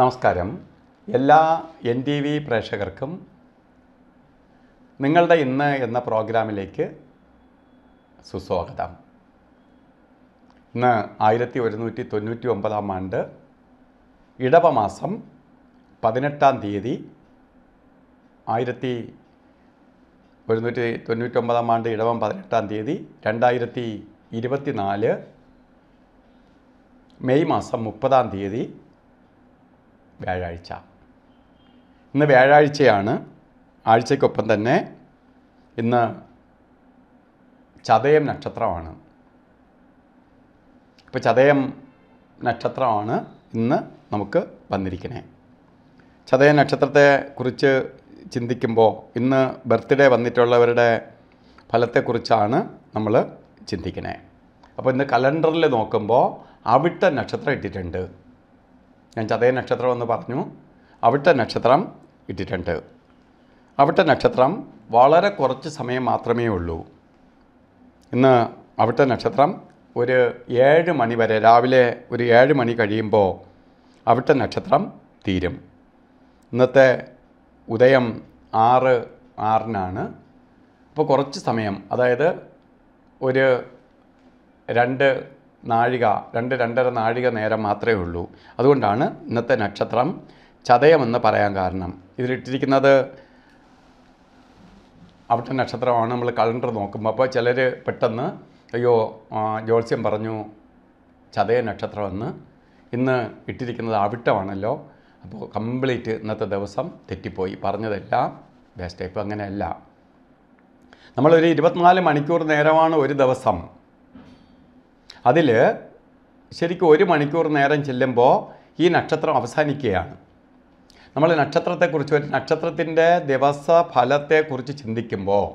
നമസ്കാരം എല്ലാ N T V പ്രേക്ഷകർക്കും നിങ്ങളുടെ ഇന്ന് എന്ന പ്രോഗ്രാമിലേക്ക് സുസ്വാഗതം ഇന്ന് ആയിരത്തി ഒരുന്നൂറ്റി തൊണ്ണൂറ്റി ഒമ്പതാം ആണ്ട് ഇടവ മാസം പതിനെട്ടാം തീയതി ആയിരത്തി ഒരുന്നൂറ്റി തൊണ്ണൂറ്റി ഒമ്പതാം ആണ്ട് ഇടവം പതിനെട്ടാം തീയതി രണ്ടായിരത്തി ഇരുപത്തി നാല് മെയ് മാസം മുപ്പതാം തീയതി വ്യാഴാഴ്ച ഇന്ന് വ്യാഴാഴ്ചയാണ് ആഴ്ചയ്ക്കൊപ്പം തന്നെ ഇന്ന് ചതയം നക്ഷത്രമാണ് ഇപ്പോൾ ചതയം നക്ഷത്രമാണ് ഇന്ന് നമുക്ക് വന്നിരിക്കണേ ചതയ നക്ഷത്രത്തെ കുറിച്ച് ചിന്തിക്കുമ്പോൾ ഇന്ന് ബർത്ത്ഡേ വന്നിട്ടുള്ളവരുടെ ഫലത്തെക്കുറിച്ചാണ് നമ്മൾ ചിന്തിക്കണേ അപ്പോൾ ഇന്ന് കലണ്ടറിൽ നോക്കുമ്പോൾ അവിട്ട നക്ഷത്രം ഇട്ടിട്ടുണ്ട് ഞാൻ ചതയ നക്ഷത്രം എന്ന് പറഞ്ഞു അവിടുത്തെ നക്ഷത്രം ഇട്ടിട്ടുണ്ട് അവിടുത്തെ നക്ഷത്രം വളരെ കുറച്ച് സമയം മാത്രമേ ഉള്ളൂ ഇന്ന് അവിടുത്തെ നക്ഷത്രം ഒരു ഏഴ് മണി വരെ രാവിലെ ഒരു ഏഴ് മണി കഴിയുമ്പോൾ അവിടുത്തെ നക്ഷത്രം തീരും ഇന്നത്തെ ഉദയം ആറ് ആറിനാണ് അപ്പോൾ കുറച്ച് സമയം അതായത് ഒരു രണ്ട് നാഴിക രണ്ട് രണ്ടര നാഴിക നേരം മാത്രമേ ഉള്ളൂ അതുകൊണ്ടാണ് ഇന്നത്തെ നക്ഷത്രം ചതയമെന്ന് പറയാൻ കാരണം ഇതിലിട്ടിരിക്കുന്നത് അവിടുത്തെ നക്ഷത്രമാണ് നമ്മൾ കലണ്ടർ നോക്കുമ്പോൾ അപ്പോൾ ചിലർ പെട്ടെന്ന് അയ്യോ ജോത്സ്യം പറഞ്ഞു ചതയ നക്ഷത്രമെന്ന് ഇന്ന് ഇട്ടിരിക്കുന്നത് അവിട്ടമാണല്ലോ അപ്പോൾ കംപ്ലീറ്റ് ഇന്നത്തെ ദിവസം തെറ്റിപ്പോയി പറഞ്ഞതെല്ലാം വേസ്റ്റ് ആയിപ്പോൾ അങ്ങനെയല്ല നമ്മളൊരു ഇരുപത്തിനാല് മണിക്കൂർ നേരമാണ് ഒരു ദിവസം അതിൽ ശരിക്കും ഒരു മണിക്കൂർ നേരം ചെല്ലുമ്പോൾ ഈ നക്ഷത്രം അവസാനിക്കുകയാണ് നമ്മൾ നക്ഷത്രത്തെക്കുറിച്ച് നക്ഷത്രത്തിൻ്റെ ദിവസ ഫലത്തെക്കുറിച്ച് ചിന്തിക്കുമ്പോൾ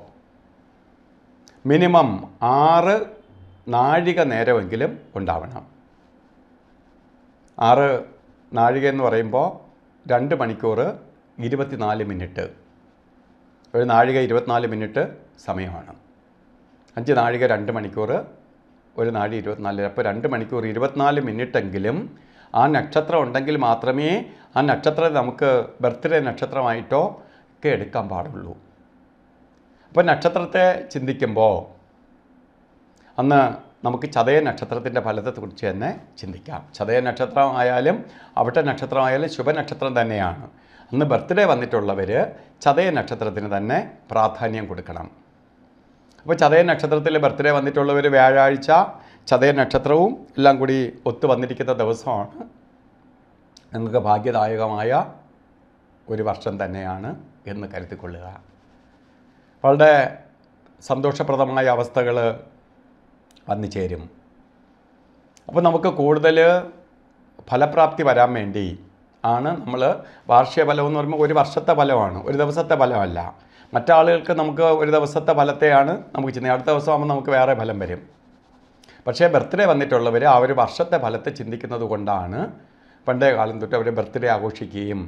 മിനിമം ആറ് നാഴിക നേരമെങ്കിലും ഉണ്ടാവണം ആറ് നാഴിക എന്ന് പറയുമ്പോൾ രണ്ട് മണിക്കൂർ ഇരുപത്തിനാല് മിനിറ്റ് ഒരു നാഴിക ഇരുപത്തിനാല് മിനിറ്റ് സമയമാണ് അഞ്ച് നാഴിക രണ്ട് മണിക്കൂർ ഒരു നാഴി ഇരുപത്തിനാല് അപ്പോൾ രണ്ട് മണിക്കൂർ ഇരുപത്തിനാല് മിനിറ്റെങ്കിലും ആ നക്ഷത്രം ഉണ്ടെങ്കിൽ മാത്രമേ ആ നക്ഷത്രം നമുക്ക് ബർത്ത്ഡേ നക്ഷത്രമായിട്ടോ ഒക്കെ എടുക്കാൻ പാടുള്ളൂ അപ്പോൾ നക്ഷത്രത്തെ ചിന്തിക്കുമ്പോൾ അന്ന് നമുക്ക് ചതയ നക്ഷത്രത്തിൻ്റെ ഫലത്തെക്കുറിച്ച് തന്നെ ചിന്തിക്കാം ചതയ നക്ഷത്രമായാലും അവിടെ നക്ഷത്രമായാലും ശുഭനക്ഷത്രം തന്നെയാണ് അന്ന് ബർത്ത്ഡേ വന്നിട്ടുള്ളവർ ചതയ നക്ഷത്രത്തിന് തന്നെ പ്രാധാന്യം കൊടുക്കണം അപ്പോൾ ചതയ നക്ഷത്രത്തിലെ ബർത്ത്ഡേ വന്നിട്ടുള്ളവർ വ്യാഴാഴ്ച ചതയ നക്ഷത്രവും എല്ലാം കൂടി ഒത്തു വന്നിരിക്കുന്ന ദിവസമാണ് നിങ്ങൾക്ക് ഭാഗ്യദായകമായ ഒരു വർഷം തന്നെയാണ് എന്ന് കരുതിക്കൊള്ളുക വളരെ സന്തോഷപ്രദമായ അവസ്ഥകൾ വന്നു ചേരും അപ്പോൾ നമുക്ക് കൂടുതൽ ഫലപ്രാപ്തി വരാൻ വേണ്ടി ആണ് നമ്മൾ വാർഷിക ഫലം എന്ന് പറയുമ്പോൾ ഒരു വർഷത്തെ ഫലമാണ് ഒരു ദിവസത്തെ ഫലമല്ല മറ്റാളുകൾക്ക് നമുക്ക് ഒരു ദിവസത്തെ ഫലത്തെയാണ് നമുക്ക് ചിന്തിക്കുന്നത് അടുത്ത ദിവസമാകുമ്പോൾ നമുക്ക് വേറെ ഫലം വരും പക്ഷേ ബർത്ത്ഡേ വന്നിട്ടുള്ളവർ ആ ഒരു വർഷത്തെ ഫലത്തെ ചിന്തിക്കുന്നത് കൊണ്ടാണ് പണ്ടേ കാലം തൊട്ട് അവർ ബർത്ത്ഡേ ആഘോഷിക്കുകയും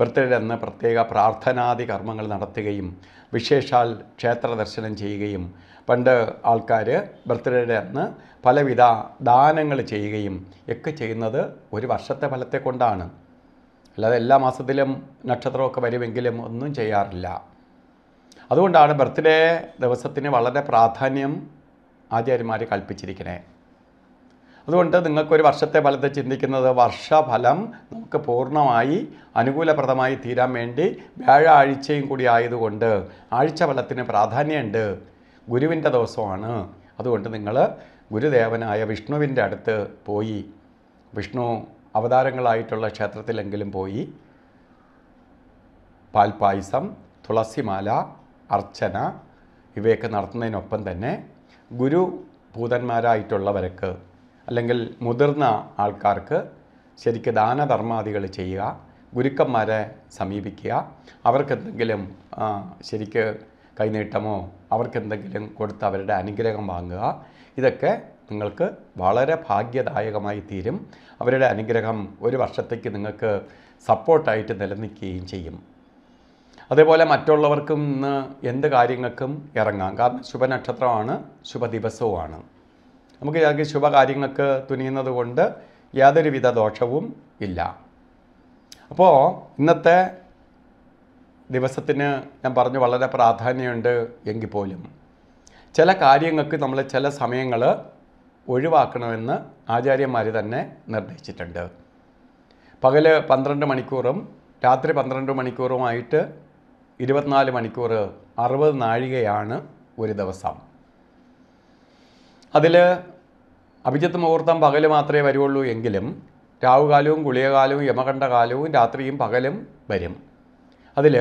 ബർത്ത്ഡേ അന്ന് പ്രത്യേക പ്രാർത്ഥനാദി കർമ്മങ്ങൾ നടത്തുകയും വിശേഷാൽ ക്ഷേത്ര ദർശനം ചെയ്യുകയും പണ്ട് ആൾക്കാർ ബർത്ത്ഡേയുടെ അന്ന് പലവിധ ദാനങ്ങൾ ചെയ്യുകയും ഒക്കെ ചെയ്യുന്നത് ഒരു വർഷത്തെ ഫലത്തെ കൊണ്ടാണ് അല്ലാതെ എല്ലാ മാസത്തിലും നക്ഷത്രമൊക്കെ വരുമെങ്കിലും ഒന്നും ചെയ്യാറില്ല അതുകൊണ്ടാണ് ബർത്ത്ഡേ ദിവസത്തിന് വളരെ പ്രാധാന്യം ആചാര്യന്മാർ കൽപ്പിച്ചിരിക്കണേ അതുകൊണ്ട് നിങ്ങൾക്കൊരു വർഷത്തെ ഫലത്തെ ചിന്തിക്കുന്നത് വർഷഫലം നമുക്ക് പൂർണ്ണമായി അനുകൂലപ്രദമായി തീരാൻ വേണ്ടി വ്യാഴാഴ്ചയും കൂടി ആയതുകൊണ്ട് ആഴ്ച ഫലത്തിന് പ്രാധാന്യമുണ്ട് ഗുരുവിൻ്റെ ദിവസമാണ് അതുകൊണ്ട് നിങ്ങൾ ഗുരുദേവനായ വിഷ്ണുവിൻ്റെ അടുത്ത് പോയി വിഷ്ണു അവതാരങ്ങളായിട്ടുള്ള ക്ഷേത്രത്തിലെങ്കിലും പോയി പാൽപ്പായസം തുളസിമാല അർച്ചന ഇവയൊക്കെ നടത്തുന്നതിനൊപ്പം തന്നെ ഗുരു ഭൂതന്മാരായിട്ടുള്ളവർക്ക് അല്ലെങ്കിൽ മുതിർന്ന ആൾക്കാർക്ക് ശരിക്ക് ദാനധർമാദികൾ ചെയ്യുക ഗുരുക്കന്മാരെ സമീപിക്കുക അവർക്കെന്തെങ്കിലും ശരിക്ക് കൈനീട്ടമോ അവർക്കെന്തെങ്കിലും കൊടുത്ത് അവരുടെ അനുഗ്രഹം വാങ്ങുക ഇതൊക്കെ നിങ്ങൾക്ക് വളരെ ഭാഗ്യദായകമായി തീരും അവരുടെ അനുഗ്രഹം ഒരു വർഷത്തേക്ക് നിങ്ങൾക്ക് സപ്പോർട്ടായിട്ട് നിലനിൽക്കുകയും ചെയ്യും അതേപോലെ മറ്റുള്ളവർക്കും ഇന്ന് എന്ത് കാര്യങ്ങൾക്കും ഇറങ്ങാം കാരണം ശുഭനക്ഷത്രമാണ് ശുഭദിവസവുമാണ് നമുക്ക് ചിലർക്ക് ശുഭകാര്യങ്ങൾക്ക് തുനിയുന്നത് കൊണ്ട് യാതൊരുവിധ ദോഷവും ഇല്ല അപ്പോൾ ഇന്നത്തെ ദിവസത്തിന് ഞാൻ പറഞ്ഞു വളരെ പ്രാധാന്യമുണ്ട് എങ്കിൽ പോലും ചില കാര്യങ്ങൾക്ക് നമ്മൾ ചില സമയങ്ങൾ ഒഴിവാക്കണമെന്ന് ആചാര്യന്മാർ തന്നെ നിർദ്ദേശിച്ചിട്ടുണ്ട് പകൽ പന്ത്രണ്ട് മണിക്കൂറും രാത്രി പന്ത്രണ്ട് മണിക്കൂറുമായിട്ട് ഇരുപത്തിനാല് മണിക്കൂർ അറുപത് നാഴികയാണ് ഒരു ദിവസം അതിൽ അഭിജിത്ത് മുഹൂർത്തം പകൽ മാത്രമേ വരുള്ളൂ എങ്കിലും രാവുകാലവും ഗുളികകാലവും യമകണ്ഠകാലവും രാത്രിയും പകലും വരും അതിൽ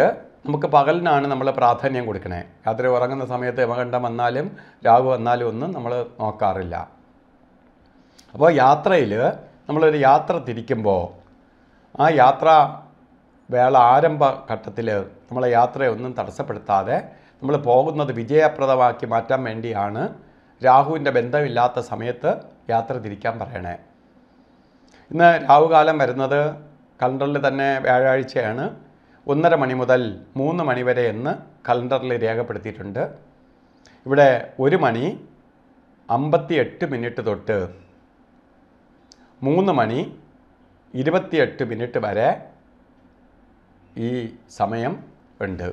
നമുക്ക് പകലിനാണ് നമ്മൾ പ്രാധാന്യം കൊടുക്കണേ രാത്രി ഉറങ്ങുന്ന സമയത്ത് യമകണ്ഠം വന്നാലും രാഹു വന്നാലും ഒന്നും നമ്മൾ നോക്കാറില്ല അപ്പോൾ യാത്രയിൽ നമ്മളൊരു യാത്ര തിരിക്കുമ്പോൾ ആ യാത്ര വേള ആരംഭ ഘട്ടത്തിൽ നമ്മളെ യാത്രയൊന്നും തടസ്സപ്പെടുത്താതെ നമ്മൾ പോകുന്നത് വിജയപ്രദമാക്കി മാറ്റാൻ വേണ്ടിയാണ് രാഹുവിൻ്റെ ബന്ധമില്ലാത്ത സമയത്ത് യാത്ര തിരിക്കാൻ പറയണേ ഇന്ന് രാഹുകാലം വരുന്നത് കലണ്ടറിൽ തന്നെ വ്യാഴാഴ്ചയാണ് ഒന്നര മണി മുതൽ മൂന്ന് മണി വരെ എന്ന് കലണ്ടറിൽ രേഖപ്പെടുത്തിയിട്ടുണ്ട് ഇവിടെ ഒരു മണി അമ്പത്തിയെട്ട് മിനിറ്റ് തൊട്ട് മൂന്ന് മണി ഇരുപത്തിയെട്ട് മിനിറ്റ് വരെ ഈ സമയം ഉണ്ട്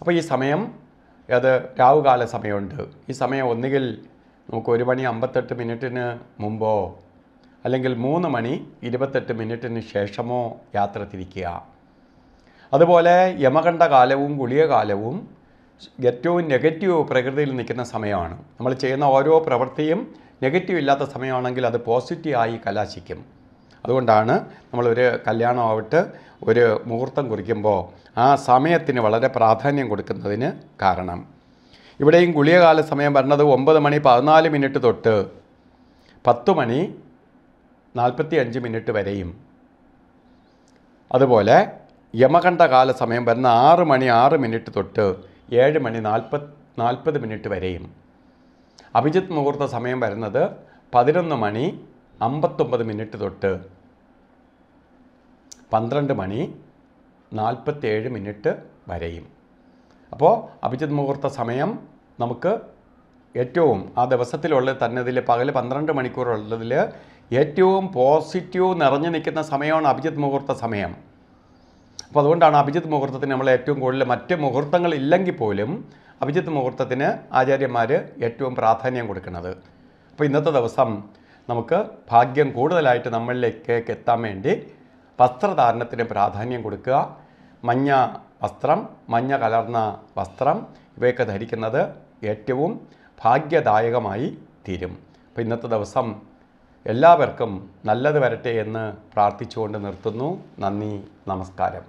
അപ്പോൾ ഈ സമയം അത് രാവുകാല സമയമുണ്ട് ഈ സമയം ഒന്നുകിൽ നമുക്ക് ഒരു മണി അമ്പത്തെട്ട് മിനിറ്റിന് മുമ്പോ അല്ലെങ്കിൽ മൂന്ന് മണി ഇരുപത്തെട്ട് മിനിറ്റിന് ശേഷമോ യാത്ര തിരിക്കുക അതുപോലെ യമകണ്ഠ കാലവും ഗുളിക കാലവും ഏറ്റവും നെഗറ്റീവ് പ്രകൃതിയിൽ നിൽക്കുന്ന സമയമാണ് നമ്മൾ ചെയ്യുന്ന ഓരോ പ്രവൃത്തിയും നെഗറ്റീവ് ഇല്ലാത്ത സമയമാണെങ്കിൽ അത് പോസിറ്റീവായി കലാശിക്കും അതുകൊണ്ടാണ് നമ്മളൊരു കല്യാണമാവട്ടെ ഒരു മുഹൂർത്തം കുറിക്കുമ്പോൾ ആ സമയത്തിന് വളരെ പ്രാധാന്യം കൊടുക്കുന്നതിന് കാരണം ഇവിടെയും ഗുളികകാല സമയം പറഞ്ഞത് ഒമ്പത് മണി പതിനാല് മിനിറ്റ് തൊട്ട് പത്ത് മണി നാൽപ്പത്തി അഞ്ച് മിനിറ്റ് വരെയും അതുപോലെ യമകണ്ഠ കാല സമയം വരുന്ന ആറ് മണി ആറ് മിനിറ്റ് തൊട്ട് ഏഴ് മണി നാൽപ്പത് നാൽപ്പത് മിനിറ്റ് വരെയും അഭിജിത്ത് മുഹൂർത്ത സമയം വരുന്നത് പതിനൊന്ന് മണി അമ്പത്തൊമ്പത് മിനിറ്റ് തൊട്ട് പന്ത്രണ്ട് മണി നാൽപ്പത്തേഴ് മിനിറ്റ് വരെയും അപ്പോൾ അഭിജിത് മുഹൂർത്ത സമയം നമുക്ക് ഏറ്റവും ആ ദിവസത്തിലുള്ള തന്നതിൽ പകൽ പന്ത്രണ്ട് മണിക്കൂറുള്ളതിൽ ഏറ്റവും പോസിറ്റീവ് നിറഞ്ഞു നിൽക്കുന്ന സമയമാണ് അഭിജിത് മുഹൂർത്ത സമയം അപ്പോൾ അതുകൊണ്ടാണ് അഭിജിത് മുഹൂർത്തത്തിന് നമ്മൾ ഏറ്റവും കൂടുതൽ മറ്റ് മുഹൂർത്തങ്ങൾ ഇല്ലെങ്കിൽ പോലും അഭിജിത് മുഹൂർത്തത്തിന് ആചാര്യന്മാർ ഏറ്റവും പ്രാധാന്യം കൊടുക്കുന്നത് അപ്പോൾ ഇന്നത്തെ ദിവസം നമുക്ക് ഭാഗ്യം കൂടുതലായിട്ട് നമ്മളിലേക്ക് എത്താൻ വേണ്ടി വസ്ത്രധാരണത്തിന് പ്രാധാന്യം കൊടുക്കുക മഞ്ഞ വസ്ത്രം മഞ്ഞ കലർന്ന വസ്ത്രം ഇവയൊക്കെ ധരിക്കുന്നത് ഏറ്റവും ഭാഗ്യദായകമായി തീരും അപ്പോൾ ഇന്നത്തെ ദിവസം എല്ലാവർക്കും നല്ലത് വരട്ടെ എന്ന് പ്രാർത്ഥിച്ചുകൊണ്ട് നിർത്തുന്നു നന്ദി നമസ്കാരം